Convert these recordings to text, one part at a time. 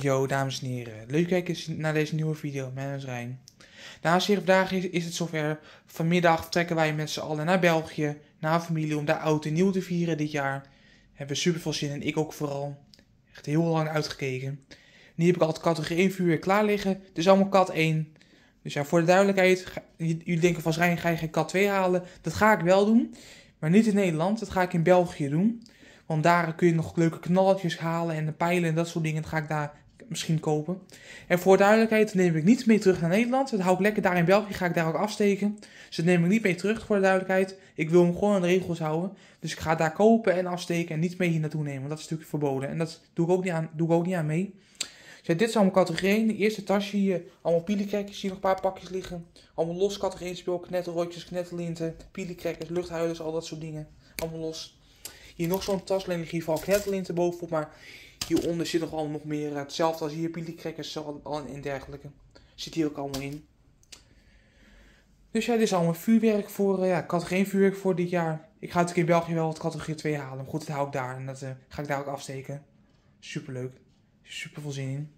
Yo, dames en heren. Leuk kijken naar deze nieuwe video. Mijn naam is Rijn. Naast vandaag is, het zover. Vanmiddag trekken wij met z'n allen naar België. Naar familie om daar oud en nieuw te vieren dit jaar. Hebben super veel zin en ik ook vooral. Echt heel lang uitgekeken. Nu heb ik al het categorie 1 vuur klaar liggen. Dus allemaal kat 1. Dus ja, voor de duidelijkheid. jullie denken van Rijn ga je geen kat 2 halen. Dat ga ik wel doen. Maar niet in Nederland. Dat ga ik in België doen. Want daar kun je nog leuke knalletjes halen en de pijlen en dat soort dingen. Dat ga ik daar misschien kopen. En voor duidelijkheid neem ik niet mee terug naar Nederland. Dat hou ik lekker daar in België. Ga ik daar ook afsteken. Dus dat neem ik niet mee terug voor de duidelijkheid. Ik wil hem gewoon aan de regels houden. Dus ik ga daar kopen en afsteken en niet mee hier naartoe nemen. Want dat is natuurlijk verboden. En dat doe ik ook niet aan, doe ik ook niet aan mee. Dus dit is allemaal categorieën. De eerste tasje hier, allemaal pielenkrekkers. Hier nog een paar pakjes liggen. Allemaal los categorieën speel. Knetterrotjes, knetterlinten, pielenkrekkers, luchthuilers, al dat soort dingen. Allemaal los. Hier nog zo'n tas, alleen hier valt knetterlint erbovenop. Maar hieronder zit nog allemaal nog meer. Eh, hetzelfde als hier, pieliekrekkers en dergelijke. Zit hier ook allemaal in. Dus ja, dit is allemaal vuurwerk voor. Eh, ja, ik had geen vuurwerk voor dit jaar. Ik ga natuurlijk in België wel wat categorie 2 halen. Maar goed, dat hou ik daar. En dat eh, ga ik daar ook afsteken. Superleuk. Super veel zin in.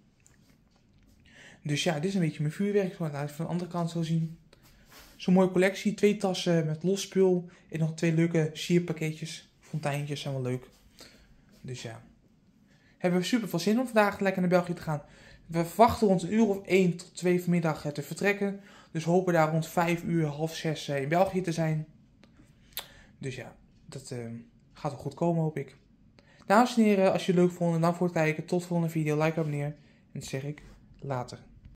Dus ja, dit is een beetje mijn vuurwerk. Maar laat van de andere kant zo zien. Zo'n mooie collectie. Twee tassen met los spul. En nog twee leuke sierpakketjes fonteintjes zijn wel leuk. Dus ja. Hebben we super veel zin om vandaag lekker naar België te gaan. We verwachten rond een uur of 1 tot 2 vanmiddag eh, te vertrekken. Dus hopen daar rond 5 uur, half 6 eh, in België te zijn. Dus ja, dat eh, gaat wel goed komen hoop ik. Dames en heren, als je het leuk vond, dan voor het kijken. Tot de volgende video. Like, abonneer. En dat zeg ik later.